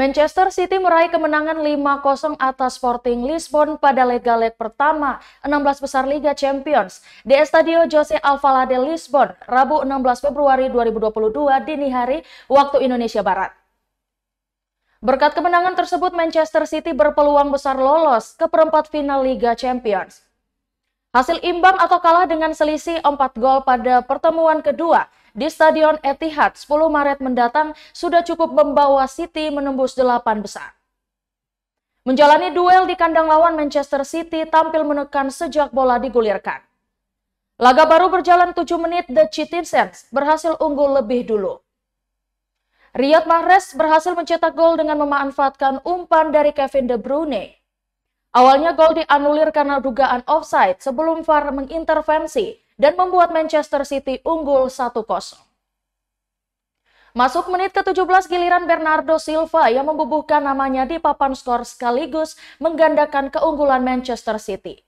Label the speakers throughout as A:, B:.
A: Manchester City meraih kemenangan 5-0 atas Sporting Lisbon pada lega leg pertama 16 besar Liga Champions di Estadio Jose Alvalade Lisbon, Rabu 16 Februari 2022 dini hari waktu Indonesia Barat. Berkat kemenangan tersebut, Manchester City berpeluang besar lolos ke perempat final Liga Champions. Hasil imbang atau kalah dengan selisih 4 gol pada pertemuan kedua di Stadion Etihad 10 Maret mendatang sudah cukup membawa City menembus delapan besar. Menjalani duel di kandang lawan Manchester City tampil menekan sejak bola digulirkan. Laga baru berjalan 7 menit, The Citizens berhasil unggul lebih dulu. Riyad Mahrez berhasil mencetak gol dengan memanfaatkan umpan dari Kevin De Bruyne. Awalnya gol dianulir karena dugaan offside sebelum VAR mengintervensi dan membuat Manchester City unggul 1-0. Masuk menit ke-17 giliran Bernardo Silva yang membubuhkan namanya di papan skor sekaligus menggandakan keunggulan Manchester City.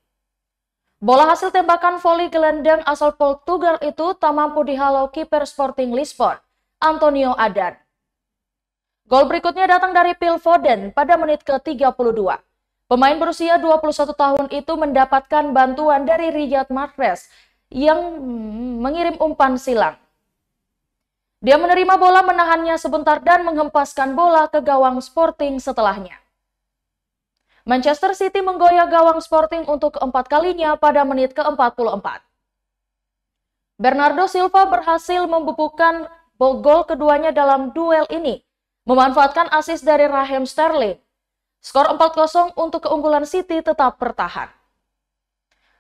A: Bola hasil tembakan voli gelendang asal Portugal itu tak mampu dihalau kiper Sporting Lisbon, Antonio Adan. Gol berikutnya datang dari Phil Foden pada menit ke-32. Pemain berusia 21 tahun itu mendapatkan bantuan dari Riyad Mahrez yang mengirim umpan silang. Dia menerima bola menahannya sebentar dan menghempaskan bola ke gawang Sporting setelahnya. Manchester City menggoyah gawang Sporting untuk keempat kalinya pada menit ke-44. Bernardo Silva berhasil membubuhkan gol keduanya dalam duel ini, memanfaatkan asis dari Raheem Sterling. Skor 4-0 untuk keunggulan City tetap bertahan.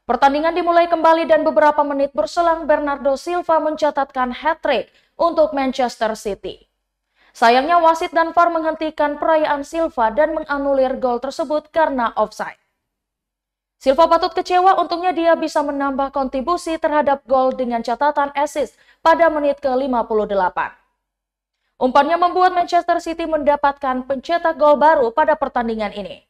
A: Pertandingan dimulai kembali dan beberapa menit berselang Bernardo Silva mencatatkan hat-trick untuk Manchester City. Sayangnya wasit dan VAR menghentikan perayaan Silva dan menganulir gol tersebut karena offside. Silva patut kecewa untungnya dia bisa menambah kontribusi terhadap gol dengan catatan assist pada menit ke-58. Umpannya membuat Manchester City mendapatkan pencetak gol baru pada pertandingan ini.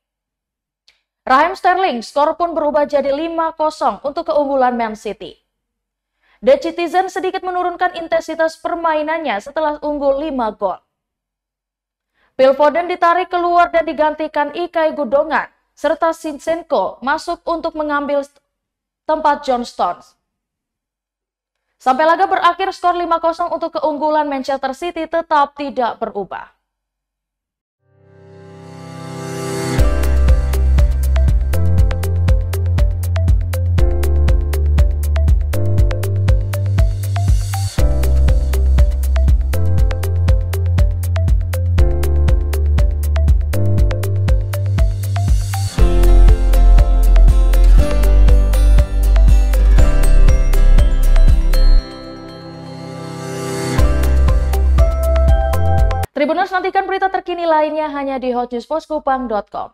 A: Raheem Sterling skor pun berubah jadi 5-0 untuk keunggulan Man City. The Citizen sedikit menurunkan intensitas permainannya setelah unggul 5 gol. Phil Foden ditarik keluar dan digantikan Ikai Gudongan, serta Sinsenko masuk untuk mengambil tempat John Stones. Sampai laga berakhir skor 5-0 untuk keunggulan Manchester City tetap tidak berubah. Tribuners nantikan berita terkini lainnya hanya di hotnewsposkupang.com.